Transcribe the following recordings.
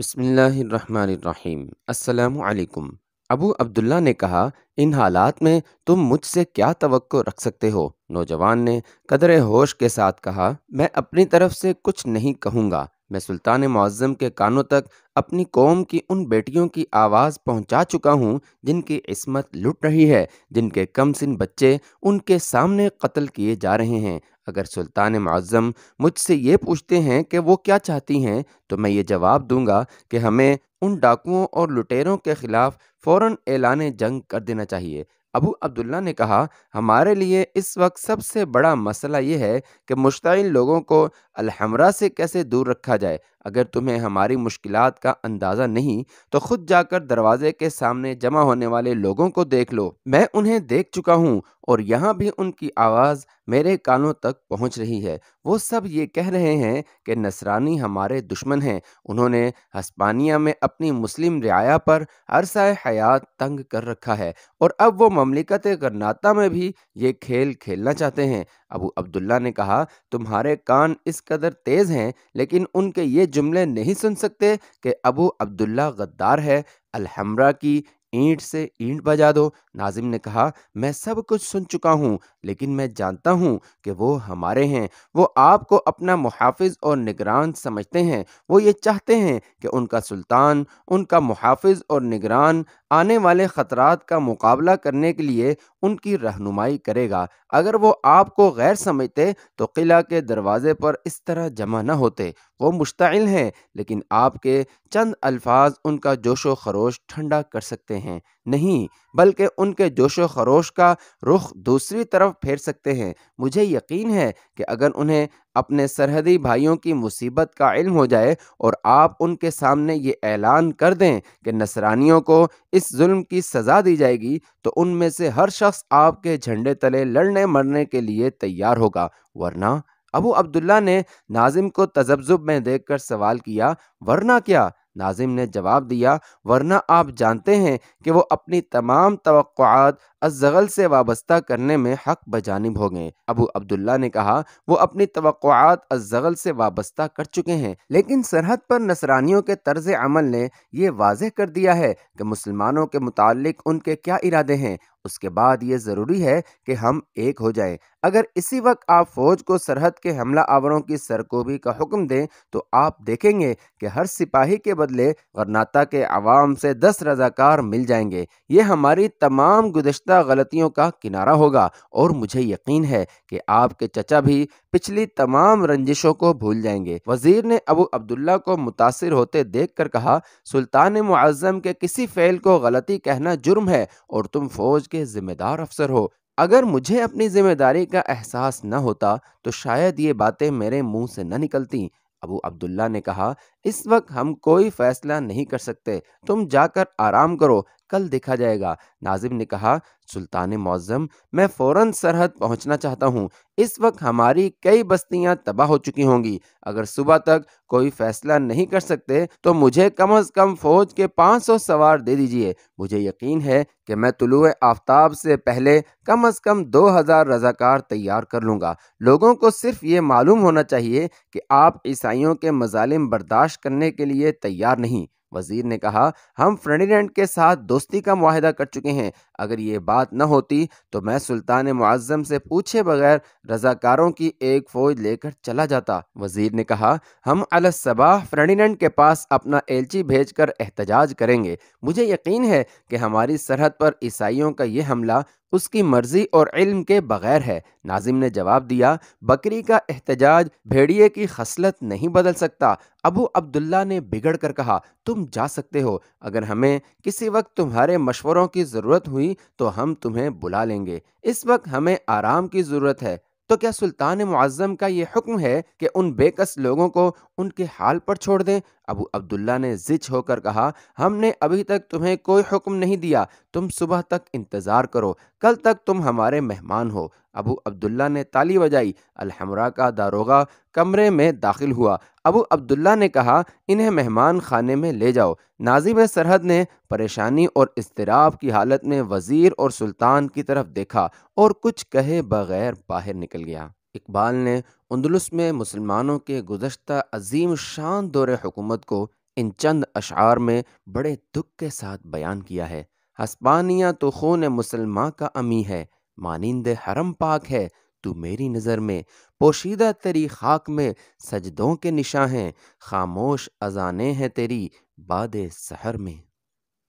बसमीम् अल्लाम अबू अब्दुल्ला ने कहा इन हालात में तुम मुझसे क्या तवक्को रख सकते हो नौजवान ने कदर होश के साथ कहा मैं अपनी तरफ से कुछ नहीं कहूँगा मैं सुल्तान मज़म के कानों तक अपनी कौम की उन बेटियों की आवाज़ पहुंचा चुका हूं जिनकी इसमत लुट रही है जिनके कम सिन बच्चे उनके सामने कत्ल किए जा रहे हैं अगर सुल्तान मज़म मुझसे ये पूछते हैं कि वो क्या चाहती हैं तो मैं ये जवाब दूंगा कि हमें उन डाकुओं और लुटेरों के ख़िलाफ़ फ़ौर ऐलान जंग कर देना चाहिए अबू अब्दुल्ला ने कहा हमारे लिए इस वक्त सबसे बड़ा मसला यह है कि मुश्तिल लोगों को अलहमरा से कैसे दूर रखा जाए अगर तुम्हें हमारी मुश्किल का अंदाज़ा नहीं तो खुद जाकर दरवाजे के सामने जमा होने वाले लोगों को देख लो मैं उन्हें देख चुका हूँ और यहाँ भी उनकी आवाज़ मेरे कानों तक पहुंच रही है वो सब ये कह रहे हैं कि नसरानी हमारे दुश्मन हैं उन्होंने हस्पानिया में अपनी मुस्लिम रियाया पर अरसा हयात तंग कर रखा है और अब वो ममलिकत करनाता में भी ये खेल खेलना चाहते हैं अबू अब्दुल्ला ने कहा तुम्हारे कान इस कदर तेज़ हैं लेकिन उनके ये जुमले नहीं सुन सकते कि अबू अब्दुल्ला गद्दार है अलहमरा की ईंट से ईंट बजा दो नाजिम ने कहा मैं सब कुछ सुन चुका हूँ लेकिन मैं जानता हूँ कि वो हमारे हैं वो आपको अपना मुहाफ़ और निगरान समझते हैं वो ये चाहते हैं कि उनका सुल्तान उनका मुहाफ़ और निगरान आने वाले ख़तरात का मुकाबला करने के लिए उनकी रहनुमाई करेगा अगर वो आपको गैर समझते तो किला के दरवाजे पर इस तरह जमा न होते वो मुश्तल हैं लेकिन आपके चंद अल्फाज उनका जोश व खरोश ठंडा कर सकते हैं नहीं बल्कि उनके जोश व खरोश का रुख दूसरी तरफ फेर सकते हैं मुझे यकीन है कि अगर उन्हें अपने सरहदी भाइयों की मुसीबत का इल्म हो जाए और आप उनके सामने ये ऐलान कर दें कि नसरानियों को इस जुल्म की सज़ा दी जाएगी तो उनमें से हर शख्स आपके झंडे तले लड़ने मरने के लिए तैयार होगा वरना अबू अब्दुल्ला ने नाजिम को तजब्जुब में देखकर सवाल किया वरना क्या नाजिम ने जवाब दिया वरना आप जानते हैं कि वो अपनी तमाम तो अजगल से वाबस्ता करने में हक बजानिब हो गए अबू अब्दुल्ला ने कहा वो अपनी तो अजगल से वाबस्ता कर चुके हैं लेकिन सरहद पर नसरानियों के तर्ज अमल ने यह वाज कर दिया है कि मुसलमानों के मुतालिक उनके क्या इरादे हैं उसके बाद ये ज़रूरी है कि हम एक हो जाएं। अगर इसी वक्त आप फौज को सरहद के हमला आवरों की सरकोबी का हुक्म दें तो आप देखेंगे कि हर सिपाही के बदले गरनाता के आवाम से दस रजाकार मिल जाएंगे ये हमारी तमाम गुजशत गुज्तर गलतियों का किनारा होगा और मुझे यकीन है कि आपके चचा भी पिछली तमाम रंजिशों को भूल जाएंगे वजीर ने अबू अब्दुल्ला को मुतासर होते देख कर कहा सुल्तान मुआज़म के किसी फ़ैल को गलती कहना जुर्म है और तुम फौज के जिम्मेदार अफसर हो अगर मुझे अपनी जिम्मेदारी का एहसास न होता तो शायद ये बातें मेरे मुंह से न निकलती अबू अब्दुल्ला ने कहा इस वक्त हम कोई फैसला नहीं कर सकते तुम जाकर आराम करो कल देखा जाएगा नाजिम ने कहा सुल्तान मौजम मैं फौरन सरहद पहुंचना चाहता हूं इस वक्त हमारी कई बस्तियां तबाह हो चुकी होंगी अगर सुबह तक कोई फैसला नहीं कर सकते तो मुझे कम अज कम फौज के 500 सवार दे दीजिए मुझे यकीन है कि मैं तुलु आफ्ताब से पहले कम अज कम 2000 रजाकार तैयार कर लूँगा लोगों को सिर्फ ये मालूम होना चाहिए कि आप ईसाइयों के मजालिम बर्दाश्त बर्दाश्त करने के लिए तैयार नहीं वजीर ने कहा हम फर्डिनेंड के साथ दोस्ती का माहिदा कर चुके हैं अगर ये बात न होती तो मैं सुल्तान मुआज़म से पूछे बगैर रजाकारों की एक फ़ौज लेकर चला जाता वजीर ने कहा हम अलसबाह फर्डिनेंड के पास अपना एलची भेजकर कर एहतजाज करेंगे मुझे यकीन है कि हमारी सरहद पर ईसाइयों का ये हमला उसकी मर्जी और इल्म के बगैर है नाजिम ने जवाब दिया बकरी का एहतजाज भेड़िए की खसलत नहीं बदल सकता अबू अब्दुल्ला ने बिगड़ कर कहा तुम जा सकते हो अगर हमें किसी वक्त तुम्हारे मशवरों की ज़रूरत हुई तो हम तुम्हें बुला लेंगे इस वक्त हमें आराम की ज़रूरत है तो क्या सुल्तान मुआज़म का ये हुक्म है कि उन बेकस लोगों को उनके हाल पर छोड़ दें अबू अब्दुल्ला ने जिच होकर कहा हमने अभी तक तुम्हें कोई हुक्म नहीं दिया तुम सुबह तक इंतज़ार करो कल तक तुम हमारे मेहमान हो अबू अब्दुल्ला ने ताली बजाई अलहमरा का दारोगा कमरे में दाखिल हुआ अबू अब्दुल्ला ने कहा इन्हें मेहमान खाने में ले जाओ नाजिब सरहद ने परेशानी और इसतराब की हालत में वज़ीर और सुल्तान की तरफ देखा और कुछ कहे बगैर बाहर निकल गया इकबाल ने अंदलुस में मुसलमानों के गुजशत अजीम शान दौर हुकूमत को इन चंद अशार में बड़े दुख के साथ बयान किया है हस्पानिया तो खून मुसलमा का अमी है मानंद हरम पाक है तू मेरी नज़र में पोशीदा तेरी खाक में सजदों के निशां हैं खामोश अजाने हैं तेरी बाद सहर में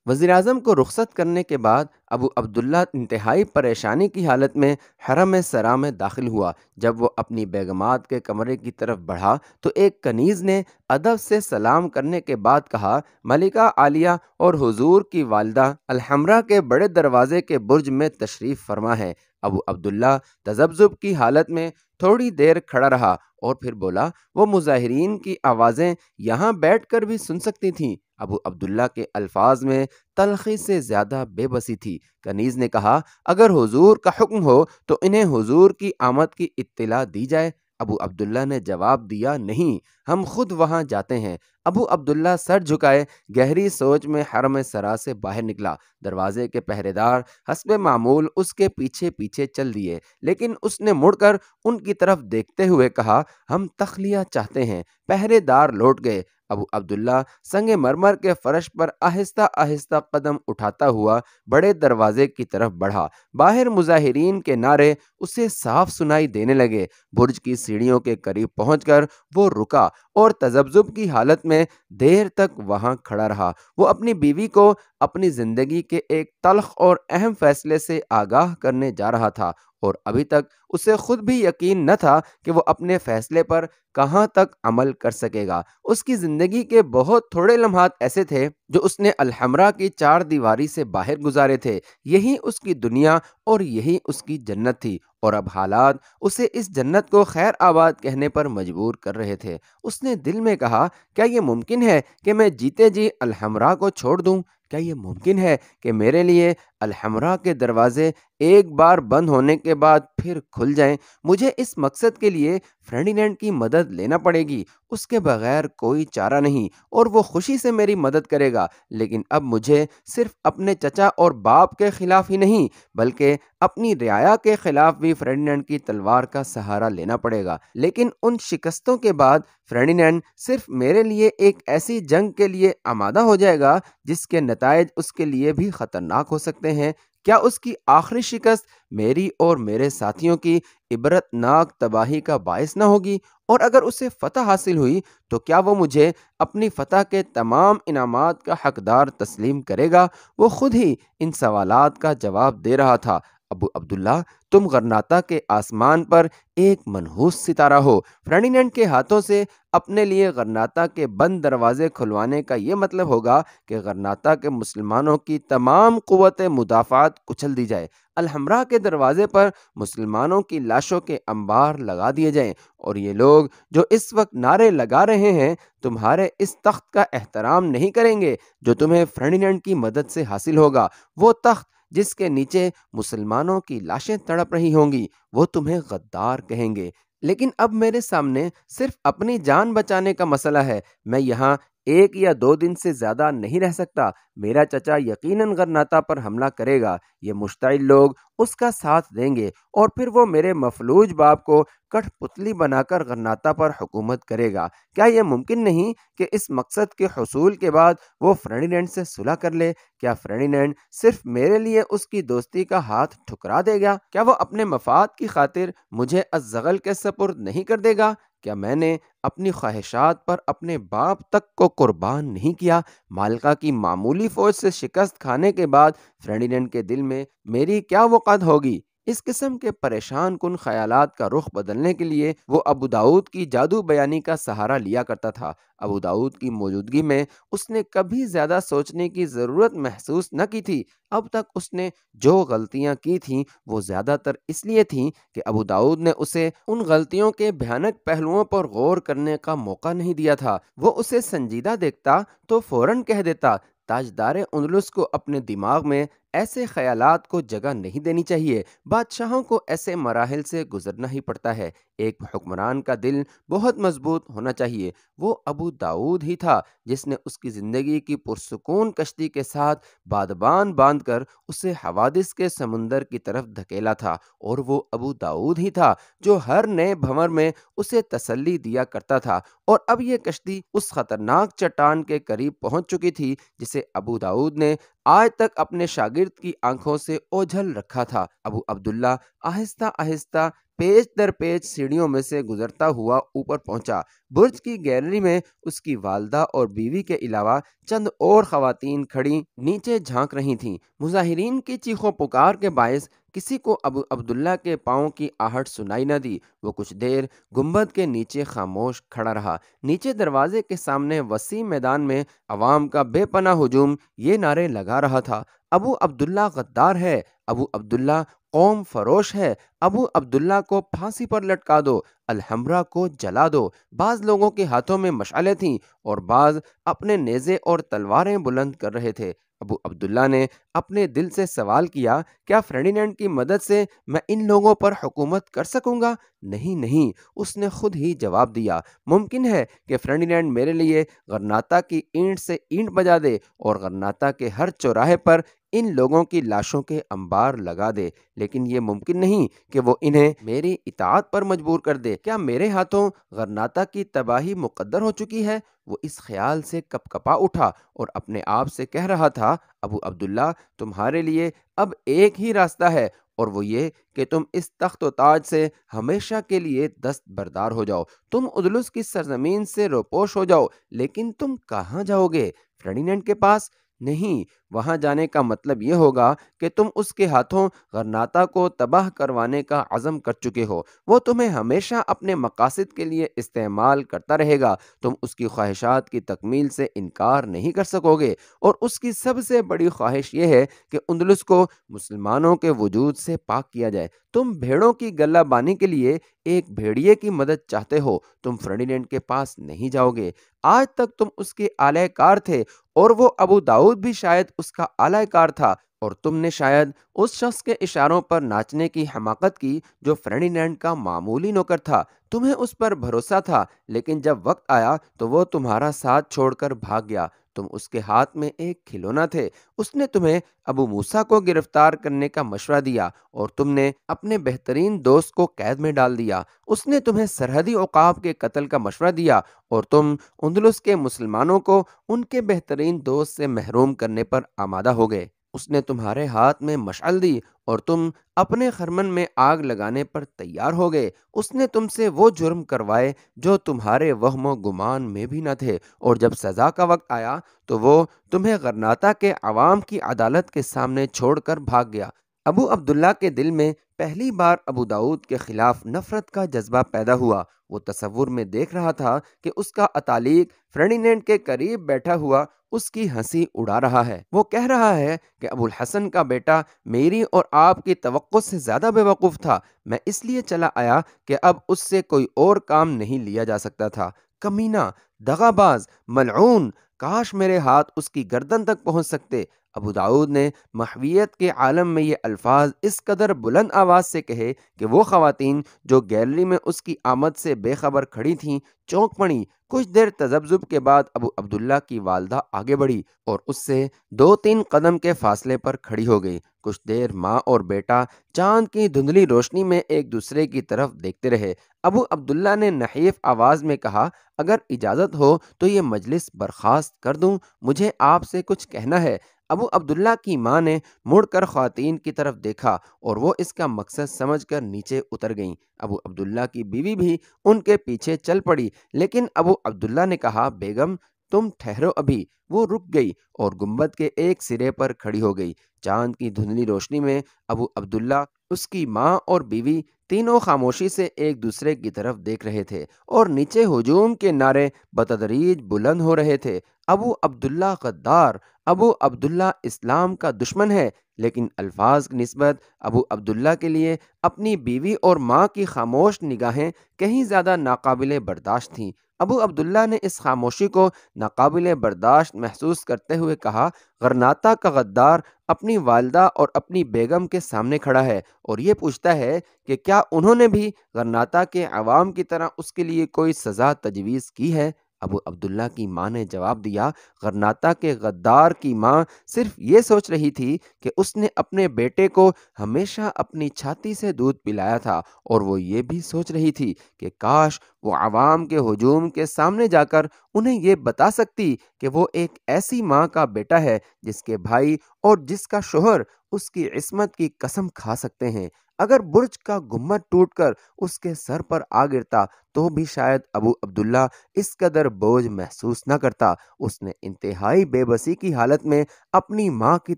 वज़ी अजम को रुख्सत करने के बाद अबू अब्दुल्ला इंतहाई परेशानी की हालत में हरम सरा में दाखिल हुआ जब वो अपनी बेगमात के कमरे की तरफ बढ़ा तो एक कनीज़ ने अदब से सलाम करने के बाद कहा मलिका आलिया और हुजूर की वालदा अलहमरा के बड़े दरवाजे के बुर्ज में तशरीफ़ फरमा है अबू अब्दुल्ला तजब्जुब की हालत में थोड़ी देर खड़ा रहा और फिर बोला वो मुजाहरीन की आवाज़ें यहाँ बैठ कर भी सुन सकती थीं अबू अब्दुल्ला के अल्फाज में तलखी से ज़्यादा बेबसी थी कनीज़ ने कहा अगर हुजूर का हुक्म हो तो इन्हें हुजूर की आमद की इत्तला दी जाए अबू अब्दुल्ला ने जवाब दिया नहीं हम खुद वहां जाते हैं अबू अब्दुल्ला सर झुकाए गहरी सोच में हरम सरा से बाहर निकला दरवाजे के पहरेदार हसब मामूल उसके पीछे पीछे चल दिए लेकिन उसने मुड़कर उनकी तरफ देखते हुए कहा हम तखलिया चाहते हैं पहरेदार लौट गए अबू अब्दुल्ला संग मरमर के फर्श पर आहिस्ता आहिस्ता कदम उठाता हुआ बड़े दरवाजे की तरफ बढ़ा बाहर मुजाहरीन के नारे उसे साफ सुनाई देने लगे बुर्ज की सीढ़ियों के करीब पहुंचकर वो रुका और तजब्जुब की हालत में देर तक वहां खड़ा रहा वो अपनी बीवी को अपनी ज़िंदगी के एक तलख और अहम फैसले से आगाह करने जा रहा था और अभी तक उसे खुद भी यकीन न था कि वो अपने फैसले पर कहां तक अमल कर सकेगा उसकी ज़िंदगी के बहुत थोड़े लम्हात ऐसे थे जो उसने अलहमरा की चार दीवारी से बाहर गुजारे थे यही उसकी दुनिया और यही उसकी जन्नत थी और अब हालात उसे इस जन्नत को खैर आबाद कहने पर मजबूर कर रहे थे उसने दिल में कहा क्या ये मुमकिन है कि मैं जीते जी अलहमरा को छोड़ दूँ क्या ये मुमकिन है कि मेरे लिए अलहमरा के दरवाज़े एक बार बंद होने के बाद फिर खुल जाएं मुझे इस मकसद के लिए फ्रेंडिनेंड की मदद लेना पड़ेगी उसके बगैर कोई चारा नहीं और वो खुशी से मेरी मदद करेगा लेकिन अब मुझे सिर्फ अपने चचा और बाप के ख़िलाफ़ ही नहीं बल्कि अपनी रियाया के ख़िलाफ़ भी फ्रेंडिनेंड की तलवार का सहारा लेना पड़ेगा लेकिन उन शिकस्तों के बाद फ्रेंडिनेंड सिर्फ मेरे लिए एक ऐसी जंग के लिए आमादा हो जाएगा जिसके नतज उसके लिए भी ख़तरनाक हो सकते हैं क्या उसकी आखिरी शिकस्त मेरी और मेरे साथियों की इबरतनाक तबाही का बायस न होगी और अगर उसे फ़तह हासिल हुई तो क्या वो मुझे अपनी फ़तह के तमाम इनामात का हकदार तस्लीम करेगा वो ख़ुद ही इन सवालात का जवाब दे रहा था अबू अब्दुल्ला तुम गरनाता के आसमान पर एक मनहूस सितारा हो फर्डिनेंड के हाथों से अपने लिए गरनाता के बंद दरवाजे खुलवाने का ये मतलब होगा कि गरनाता के मुसलमानों की तमाम क़वत मुदाफ़ात कुचल दी जाए अलहमरा के दरवाजे पर मुसलमानों की लाशों के अंबार लगा दिए जाएं और ये लोग जो इस वक्त नारे लगा रहे हैं तुम्हारे इस तख्त का एहतराम नहीं करेंगे जो तुम्हें फर्डिनेंड की मदद से हासिल होगा वो तख्त जिसके नीचे मुसलमानों की लाशें तड़प रही होंगी वो तुम्हें गद्दार कहेंगे लेकिन अब मेरे सामने सिर्फ अपनी जान बचाने का मसला है मैं यहाँ एक या दो दिन से ज़्यादा नहीं रह सकता मेरा चचा यकीनन गरनाता पर हमला करेगा ये मुश्तिल लोग उसका साथ देंगे और फिर वो मेरे मफलूज बाप को कठपुतली बनाकर गन्नाता पर हुकूमत करेगा क्या यह मुमकिन नहीं कि इस मकसद के हसूल के बाद वो फ्रेडीनैंड से सुलह कर ले क्या फ्रेडीनैंड सिर्फ मेरे लिए उसकी दोस्ती का हाथ ठुकरा देगा क्या वो अपने मफाद की खातिर मुझे अजगल के सपुर नहीं कर देगा क्या मैंने अपनी ख्वाहिशात पर अपने बाप तक को कुर्बान नहीं किया मालका की मामूली फौज से शिकस्त खाने के बाद फ्रेडिनेंड के दिल में मेरी क्या वक़त होगी इस किस्म के परेशान कन ख्याल का रुख बदलने के लिए वो अबू दाऊद की जादू बयानी का सहारा लिया करता था अबू दाऊद की मौजूदगी में उसने कभी ज़्यादा सोचने की ज़रूरत महसूस न की थी अब तक उसने जो गलतियां की थीं वो ज़्यादातर इसलिए थीं कि अबू दाऊद ने उसे उन गलतियों के भयानक पहलुओं पर गौर करने का मौका नहीं दिया था वो उसे संजीदा देखता तो फ़ौरन कह देता ताजदार उन्दलुस को अपने दिमाग में ऐसे ख्यालात को जगह नहीं देनी चाहिए बादशाहों को ऐसे मराहल से गुजरना ही पड़ता है एक हुक्मरान का दिल बहुत मजबूत होना चाहिए वो अबू दाऊद ही था जिसने उसकी ज़िंदगी की पुरसकून कश्ती के साथ बादबान बांध कर उसे हवादिस के समुंदर की तरफ धकेला था और वो अबू दाऊद ही था जो हर नए भंवर में उसे तसल्ली दिया करता था और अब यह कश्ती उस खतरनाक चट्टान के करीब पहुंच चुकी थी जिसे अबू दाऊद ने आज तक अपने शागिर्द की आंखों से ओझल रखा था अबू अब्दुल्ला आहिस्ता आहिस्ता पेज दर पेज सीढ़ियों में से गुजरता हुआ ऊपर पहुंचा बुर्ज की गैलरी में उसकी वालदा और बीवी के अलावा चंद और खातन खड़ी नीचे झांक रही थीं मुजाहरीन की चीखों पुकार के बायस किसी को अब अब्दुल्ला के पाओ की आहट सुनाई न दी वो कुछ देर गुम्बद के नीचे खामोश खड़ा रहा नीचे दरवाजे के सामने वसी मैदान में अवाम का बेपना हजूम ये नारे लगा रहा था अबू अब्दुल्ला गद्दार है अबू अब्दुल्ला कौम फरोश है अबू अब्दुल्ला को फांसी पर लटका दो अलहमरा को जला दो बाज़ लोगों के हाथों में मशालें थीं और बाज़ अपने नेज़े और तलवारें बुलंद कर रहे थे अबू अब्दुल्ला ने अपने दिल से सवाल किया क्या फ्रेडिनेंट की मदद से मैं इन लोगों पर हुकूमत कर सकूंगा नहीं नहीं उसने खुद ही जवाब दिया मुमकिन है कि फ्रेडिनेंट मेरे लिए गरनाता की ईंट से ईंट बजा दे और गरनाता के हर चौराहे पर इन लोगों की लाशों के अंबार लगा दे लेकिन ये मुमकिन नहीं कि वो इन्हें मेरी इतात पर मजबूर कर दे क्या मेरे हाथों गरनाता की तबाही मुकद्दर हो चुकी है वो इस ख्याल से कपकपा उठा और अपने आप से कह रहा था अबू अब्दुल्ला तुम्हारे लिए अब एक ही रास्ता है और वो ये कि तुम इस तख्त ताज से हमेशा के लिए दस्त बरदार हो जाओ तुम उदलुस की सरजमीन से रोपोश हो जाओ लेकिन तुम कहाँ जाओगे फ्रेडिनेंट के पास नहीं वहाँ जाने का मतलब ये होगा कि तुम उसके हाथों गरनाता को तबाह करवाने का आज़म कर चुके हो वो तुम्हें हमेशा अपने मकासद के लिए इस्तेमाल करता रहेगा तुम उसकी ख्वाहिशात की तकमील से इनकार नहीं कर सकोगे और उसकी सबसे बड़ी ख्वाहिश यह है कि उन्दलस को मुसलमानों के वजूद से पाक किया जाए तुम भेड़ों की गला बानी के लिए एक भेड़िए की मदद चाहते हो तुम फ्रडीलैंड के पास नहीं जाओगे आज तक तुम उसके आलयकार थे और वो अबू दाऊद भी शायद उसका आलयकार था और तुमने शायद उस शख्स के इशारों पर नाचने की हमाकत की जो फ्रेडीनैंड का मामूली नौकर था तुम्हें उस पर भरोसा था लेकिन जब वक्त आया तो वो तुम्हारा साथ छोड़कर भाग गया तुम उसके हाथ में एक खिलौना थे उसने तुम्हें अबू मूसा को गिरफ्तार करने का मशवरा दिया और तुमने अपने बेहतरीन दोस्त को कैद में डाल दिया उसने तुम्हें सरहदी औकाब के कत्ल का मशवरा दिया और तुम उन्दलुस के मुसलमानों को उनके बेहतरीन दोस्त से महरूम करने पर आमादा हो गए उसने तुम्हारे हाथ में मशाल दी और तुम अपने खरमन में आग लगाने पर तैयार हो गए उसने तुमसे वो जुर्म करवाए जो तुम्हारे वहम गुमान में भी न थे और जब सज़ा का वक्त आया तो वो तुम्हें गरनाता के आवाम की अदालत के सामने छोड़कर भाग गया अबू अब्दुल्ला के दिल में पहली बार अबू दाऊद के ख़िलाफ़ नफ़रत का जज्बा पैदा हुआ वो तस्वुर में देख रहा था कि उसका अतालीक फ्रेडिनेंड के करीब बैठा हुआ उसकी हंसी उड़ा रहा है वो कह रहा है कि अबुल हसन का बेटा मेरी और आपकी तो से ज़्यादा बेवकूफ़ था मैं इसलिए चला आया कि अब उससे कोई और काम नहीं लिया जा सकता था कमीना दगाबाज मलऊन काश मेरे हाथ उसकी गर्दन तक पहुंच सकते अबू दाऊद ने महवियत के आलम में ये अल्फाज इस कदर बुलंद आवाज़ से कहे कि वो खातन जो गैलरी में उसकी आमद से बेखबर खड़ी थीं चौंक पड़ी कुछ देर तजब्जुब के बाद अबू अब्दुल्ला की वालदा आगे बढ़ी और उससे दो तीन कदम के फासले पर खड़ी हो गई कुछ देर माँ और बेटा चांद की धुंधली रोशनी में एक दूसरे की तरफ देखते रहे अबू अब्दुल्ला ने नहीफ आवाज़ में कहा अगर इजाज़त हो तो ये मजलिस बर्खास्त कर दूँ मुझे आपसे कुछ कहना है अबू अब्दुल्ला की माँ ने मुड़कर खातन की तरफ देखा और वो इसका मकसद समझकर नीचे उतर गईं अबू अब्दुल्ला की बीवी भी उनके पीछे चल पड़ी लेकिन अबू अब्दुल्ला ने कहा बेगम तुम ठहरो अभी वो रुक गई और गुम्बद के एक सिरे पर खड़ी हो गई चांद की धुंधली रोशनी में अबू अब्दुल्ला उसकी माँ और बीवी तीनों खामोशी से एक दूसरे की तरफ देख रहे थे और नीचे हजूम के नारे बतदरीज बुलंद हो रहे थे अबू अब्दुल्ला गद्दार अबू अब्दुल्ला इस्लाम का दुश्मन है लेकिन अल्फाज की नस्बत अबू अब्दुल्ला के लिए अपनी बीवी और माँ की खामोश निगाहें कहीं ज़्यादा नाकाबिल बर्दाश्त थीं अबू अब्दुल्ला ने इस खामोशी को नाकबिल बर्दाश्त महसूस करते हुए कहा गरनाता का गद्दार अपनी वालदा और अपनी बेगम के सामने खड़ा है और ये पूछता है कि क्या उन्होंने भी गरनाता के आवाम की तरह उसके लिए कोई सज़ा तजवीज़ की है अबू अब्दुल्ला की माँ ने जवाब दिया गरनाता के गद्दार की माँ सिर्फ ये सोच रही थी कि उसने अपने बेटे को हमेशा अपनी छाती से दूध पिलाया था और वो ये भी सोच रही थी कि काश वो आवाम के हजूम के सामने जाकर उन्हें ये बता सकती कि वो एक ऐसी माँ का बेटा है जिसके भाई और जिसका शोहर उसकी इसमत की कसम खा सकते हैं अगर बुर्ज का गुम्मत टूटकर उसके सर पर आ गिरता तो भी शायद अबू अब्दुल्ला इस कदर बोझ महसूस न करता उसने इंतहाई बेबसी की हालत में अपनी माँ की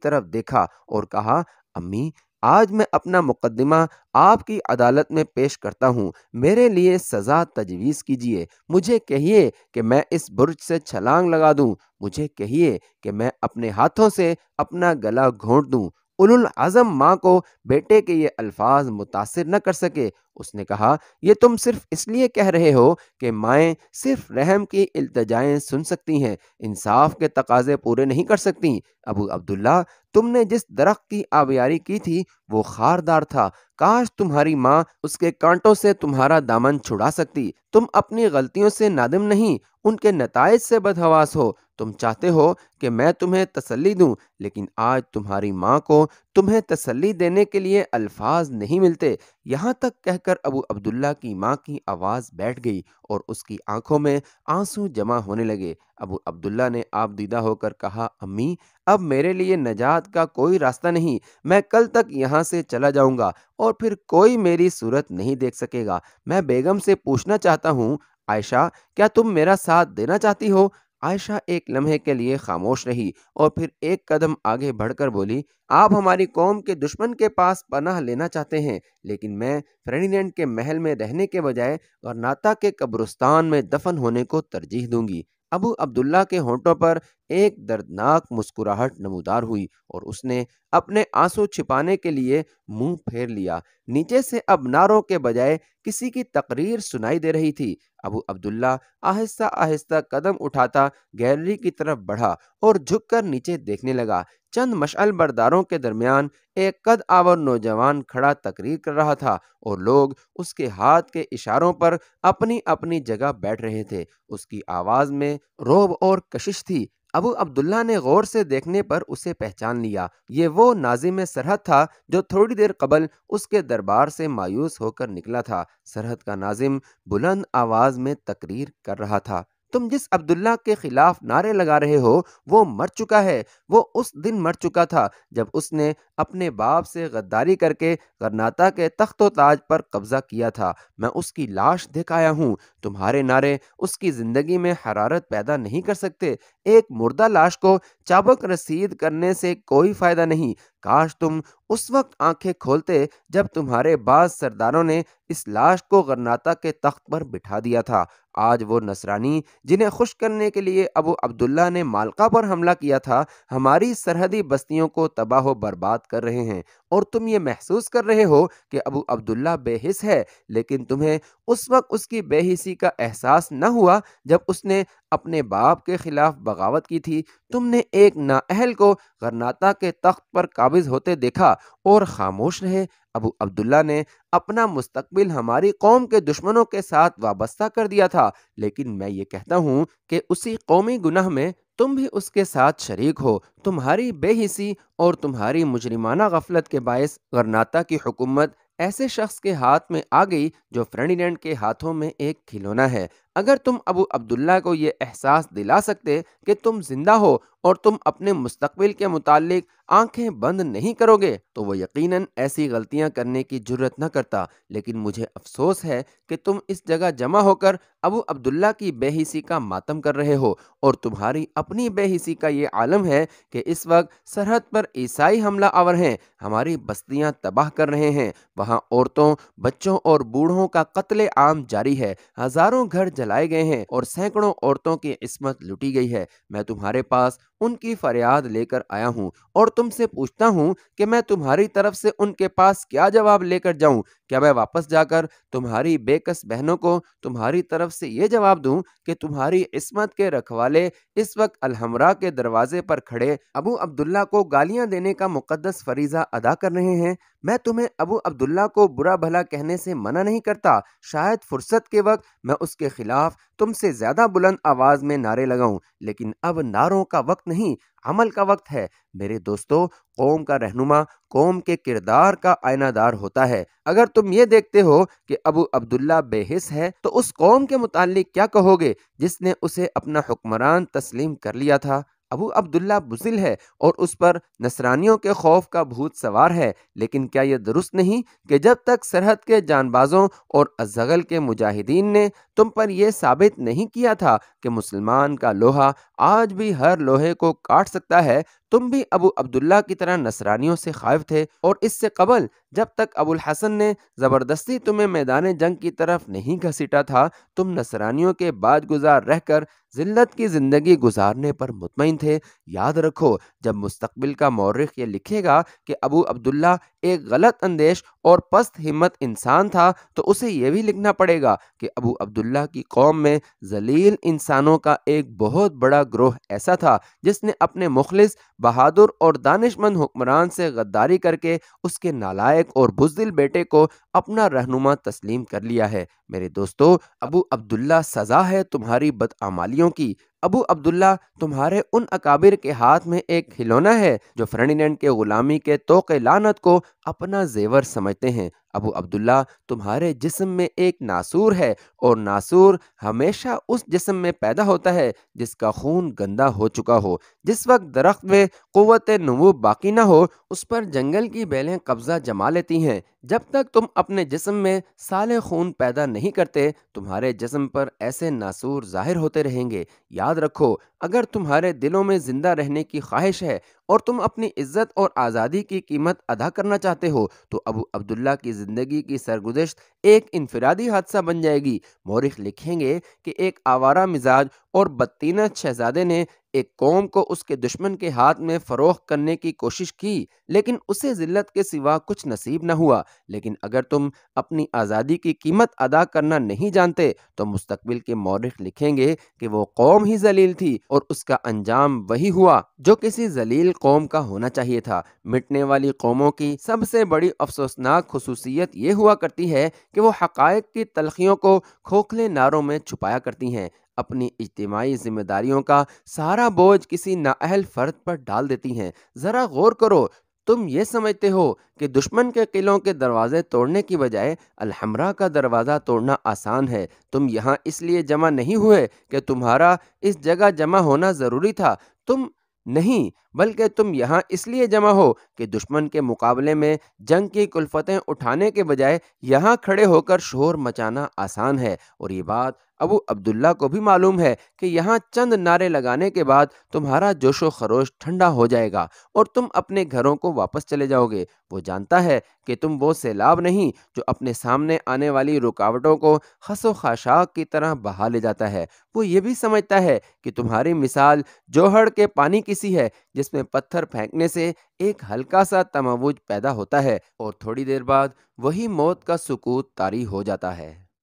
तरफ देखा और कहा अम्मी आज मैं अपना मुकदमा आपकी अदालत में पेश करता हूँ मेरे लिए सज़ा तजवीज़ कीजिए मुझे कहिए कि मैं इस बुर्ज से छलांग लगा दूँ मुझे कहिए कि मैं अपने हाथों से अपना गला घोंट दूँ उलुल आज़म माँ को बेटे के ये अल्फाज मुतासर न कर सके उसने कहा यह तुम सिर्फ इसलिए कह रहे हो कि माएँ सिर्फ रहम की इल्तजाएँ सुन सकती हैं इंसाफ के तकाजे पूरे नहीं कर सकती अबू अब्दुल्ला तुमने जिस दरख्त की आबियारी की थी वो खारदार था काश तुम्हारी माँ उसके कांटों से तुम्हारा दामन छुड़ा सकती तुम अपनी गलतियों से नादिम नहीं उनके नतज से बदहवास हो तुम चाहते हो कि मैं तुम्हें तसल्ली दूं लेकिन आज तुम्हारी माँ को तुम्हें तसल्ली देने के लिए अल्फाज नहीं मिलते यहाँ तक कहकर अबू अब्दुल्ला की माँ की आवाज़ बैठ गई और उसकी आंखों में आंसू जमा होने लगे अबू अब्दुल्ला ने आपदीदा होकर कहा अम्मी अब मेरे लिए नजात का कोई रास्ता नहीं मैं कल तक यहाँ से चला जाऊँगा और फिर कोई मेरी सूरत नहीं देख सकेगा मैं बेगम से पूछना चाहता हूँ आयशा क्या तुम मेरा साथ देना चाहती हो आयशा एक लम्हे के लिए खामोश रही और फिर एक कदम आगे बढ़कर बोली आप हमारी कौम के दुश्मन के पास पनाह लेना चाहते हैं लेकिन मैं फ्रेडिनेंड के महल में रहने के बजाय और नाता के कब्रस्तान में दफन होने को तरजीह दूंगी अबू अब्दुल्ला के होंठों पर एक दर्दनाक मुस्कुराहट नमूदार हुई और उसने अपने आंसू छिपाने के लिए मुंह फेर लिया नीचे से अब नारों के बजाय किसी की तकरीर सुनाई दे रही थी अबू अब्दुल्ला आहिस्ता आहिस्ता कदम उठाता गैलरी की तरफ बढ़ा और झुककर नीचे देखने लगा चंद मशल बरदारों के दरमियान एक कद आवर नौजवान खड़ा तकरीर कर रहा था और लोग उसके हाथ के इशारों पर अपनी अपनी जगह बैठ रहे थे उसकी आवाज़ में रोब और कशिश थी अबू अब्दुल्ला ने गौर से देखने पर उसे पहचान लिया ये वो नाजिम सरहद था जो थोड़ी देर कबल उसके दरबार से मायूस होकर निकला था सरहद का नाजिम बुलंद आवाज़ में तकरीर कर रहा था तुम जिस अब्दुल्ला के खिलाफ नारे लगा रहे हो वो मर चुका है वो उस दिन मर चुका था जब उसने अपने बाप से गद्दारी करके गरनाता के तख्तो ताज पर कब्जा किया था मैं उसकी लाश देख आया हूँ तुम्हारे नारे उसकी ज़िंदगी में हरारत पैदा नहीं कर सकते एक मुर्दा लाश को चाबक रसीद करने से कोई फ़ायदा नहीं काश तुम उस वक्त आंखें खोलते जब तुम्हारे बाद सरदारों ने इस लाश को गरनाता के तख्त पर बिठा दिया था आज वो नसरानी जिन्हें खुश करने के लिए अबू अब्दुल्ला ने मालका पर हमला किया था हमारी सरहदी बस्तियों को तबाह बर्बाद कर रहे हैं और तुम ये महसूस कर रहे हो कि अबू अब्दुल्ला बेहिस है लेकिन तुम्हें उस वक्त उसकी बेहिसी का एहसास न हुआ जब उसने अपने बाप के खिलाफ बगावत की थी तुमने एक नाअहल को गरनाता के तख्त पर काबिज होते देखा और खामोश रहे अबू अब्दुल्ला ने अपना मुस्तबिल हमारी कौम के दुश्मनों के साथ वाबस्ता कर दिया था लेकिन मैं ये कहता हूँ कि उसी कौमी गुनाह में तुम भी उसके साथ शरीक हो तुम्हारी बेहिसी और तुम्हारी मुजरिमाना गफलत के बायस गरनाता की हुकूमत ऐसे शख्स के हाथ में आ गई जो फ्रेडीलैंड के हाथों में एक खिलौना है अगर तुम अबू अब्दुल्ला को ये एहसास दिला सकते कि तुम जिंदा हो और तुम अपने मुस्तबिल के मुतालिक आंखें बंद नहीं करोगे तो वो यकीनन ऐसी गलतियां करने की जरूरत न करता लेकिन मुझे अफसोस है कि तुम इस जगह जमा होकर अबू अब्दुल्ला की बेहिसी का मातम कर रहे हो और तुम्हारी अपनी बेहिसी का ये आलम है कि इस वक्त सरहद पर ईसाई हमला आवर हैं हमारी बस्तियां तबाह कर रहे हैं वहाँ औरतों बच्चों और बूढ़ों का कत्ल आम जारी है हज़ारों घर जलाए गए हैं और सैकड़ों औरतों की इसमत लुटी गई है मैं तुम्हारे पास उनकी फरियाद लेकर आया हूँ और तुमसे पूछता हूँ कि मैं तुम्हारी तरफ से उनके पास क्या जवाब लेकर जाऊँ क्या मैं वापस जाकर तुम्हारी बेकस बहनों को तुम्हारी तरफ से ये जवाब दूँ कि तुम्हारी इसमत के रखवाले इस वक्त अलहमरा के दरवाजे पर खड़े अबू अब्दुल्ला को गालियाँ देने का मुकदस फरीजा अदा कर रहे हैं मैं तुम्हें अबू अब्दुल्ला को बुरा भला कहने से मना नहीं करता शायद फुर्सत के वक्त मैं उसके खिलाफ तुमसे ज़्यादा बुलंद आवाज़ में नारे लगाऊं लेकिन अब नारों का वक्त नहीं अमल का वक्त है मेरे दोस्तों कौम का रहनुमा कौम के किरदार का आयनादार होता है अगर तुम ये देखते हो कि अबू अब्दुल्ला बेहिस है तो उस कौम के मुतालिक क्या कहोगे जिसने उसे अपना हुक्मरान तस्लीम कर लिया था अबू अब्दुल्ला बुजिल है और उस पर नसरानियों के खौफ का भूत सवार है लेकिन क्या यह दुरुस्त नहीं कि जब तक सरहद के जानबाजों और अजगल के मुजाहिदीन ने तुम पर यह साबित नहीं किया था कि मुसलमान का लोहा आज भी हर लोहे को काट सकता है तुम भी अबू अब्दुल्ला की तरह नसरानियों से खायब थे और इससे कबल जब तक अबुल हसन ने ज़बरदस्ती तुम्हें मैदान जंग की तरफ नहीं घसीटा था तुम नसरानियों के बाद गुजार रहकर जिल्लत की ज़िंदगी गुजारने पर मुतमिन थे याद रखो जब मुस्तबिल का मौरख ये लिखेगा कि अबू अब्दुल्ला एक गलत अंदेश और पस्त हिम्मत इंसान था तो उसे यह भी लिखना पड़ेगा कि अबू अब्दुल्ला अब्दुल्ला की कौम में जलील इंसानों का एक बहुत बड़ा ग्रोह ऐसा था जिसने अपने मुखलिस बहादुर और दानिशमंद हुक्मरान से गद्दारी करके उसके नालायक और बुजदिल बेटे को अपना रहनुमा तस्लीम कर लिया है मेरे दोस्तों अबू अब्दुल्ला सज़ा है तुम्हारी बदआमालियों की अबू अब्दुल्ला तुम्हारे उन अकाबिर के हाथ में एक खिलौना है जो फर्डिनेंड के ग़ुलामी के तोक़ लानत को अपना जेवर समझते हैं अबू अब्दुल्ला तुम्हारे जिस्म में एक नासूर है और नासूर हमेशा उस जिस्म में पैदा होता है जिसका खून गंदा हो चुका हो जिस वक्त दरख्त में क़वत नमू बाकी ना हो उस पर जंगल की बेलें कब्ज़ा जमा लेती हैं जब तक तुम अपने जिस्म में साले खून पैदा नहीं करते तुम्हारे जिस्म पर ऐसे नासूर ज़ाहिर होते रहेंगे याद याद रखो अगर तुम्हारे दिलों में ज़िंदा रहने की ख्वाहिश है और तुम अपनी इज्जत और आज़ादी की कीमत अदा करना चाहते हो तो अबू अब्दुल्ला की ज़िंदगी की सरगुजश्त एक इनफरादी हादसा बन जाएगी मौरख लिखेंगे कि एक आवारा मिजाज और बदतीना शहजादे ने एक कौम को उसके दुश्मन के हाथ में फ़रोख करने की कोशिश की लेकिन उसे ज़िल्लत के सिवा कुछ नसीब ना हुआ लेकिन अगर तुम अपनी आज़ादी की कीमत अदा करना नहीं जानते तो मुस्तबिल के मौरख लिखेंगे कि वो कौम ही जलील थी और उसका अंजाम वही हुआ जो किसी जलील कौम का होना चाहिए था मिटने वाली कौमों की सबसे बड़ी अफसोसनाक खसूसियत ये हुआ करती है कि वो हकायक की तलखियों को खोखले नारों में छुपाया करती हैं अपनी इज्तमाही जिम्मेदारियों का सारा बोझ किसी नाअहल फर्द पर डाल देती हैं ज़रा गौर करो तुम ये समझते हो कि दुश्मन के किलों के दरवाजे तोड़ने की बजाय अलहमरा का दरवाज़ा तोड़ना आसान है तुम यहाँ इसलिए जमा नहीं हुए कि तुम्हारा इस जगह जमा होना ज़रूरी था तुम नहीं बल्कि तुम यहाँ इसलिए जमा हो कि दुश्मन के मुकाबले में जंग की कुलफतें उठाने के बजाय यहाँ खड़े होकर शोर मचाना आसान है और ये बात अबू अब्दुल्ला को भी मालूम है कि यहाँ चंद नारे लगाने के बाद तुम्हारा जोशो खरोश ठंडा हो जाएगा और तुम अपने घरों को वापस चले जाओगे वो जानता है कि तुम वो सैलाब नहीं जो अपने सामने आने वाली रुकावटों को खसो खाशाक की तरह बहा ले जाता है वो ये भी समझता है कि तुम्हारी मिसाल जोहड़ के पानी किसी है जिसमें पत्थर फेंकने से एक हल्का सा तमावुज पैदा होता है और थोड़ी देर बाद वही मौत का सुकूत तारी हो जाता है